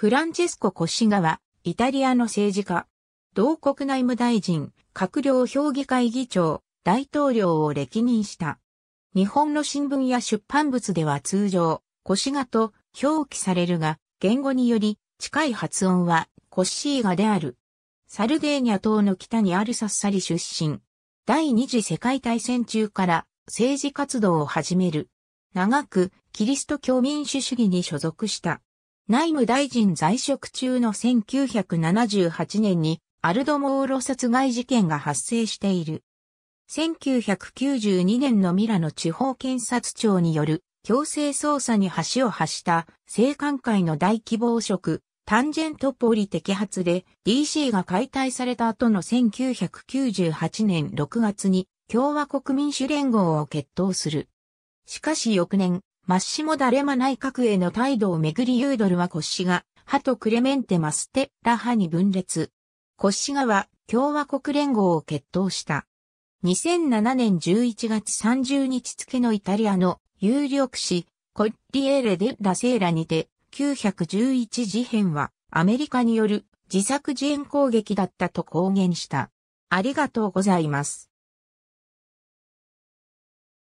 フランチェスコ・コシガは、イタリアの政治家、同国内務大臣、閣僚評議会議長、大統領を歴任した。日本の新聞や出版物では通常、コシガと表記されるが、言語により近い発音はコッシーガである。サルデーニャ島の北にあるサッサリ出身。第二次世界大戦中から政治活動を始める。長くキリスト教民主主義に所属した。内務大臣在職中の1978年にアルドモーロ殺害事件が発生している。1992年のミラノ地方検察庁による強制捜査に橋を発した政官会の大規模汚職、タンジェントポリ摘発で DC が解体された後の1998年6月に共和国民主連合を決闘する。しかし翌年、マッシモ・ダレマ内閣への態度をめぐりユードルはコッシガ、派とクレメンテ・マステ・ラ派に分裂。コッシガは共和国連合を決闘した。2007年11月30日付のイタリアの有力紙、コッリエーレ・デ・ラ・セーラにて、911事変はアメリカによる自作自演攻撃だったと公言した。ありがとうございます。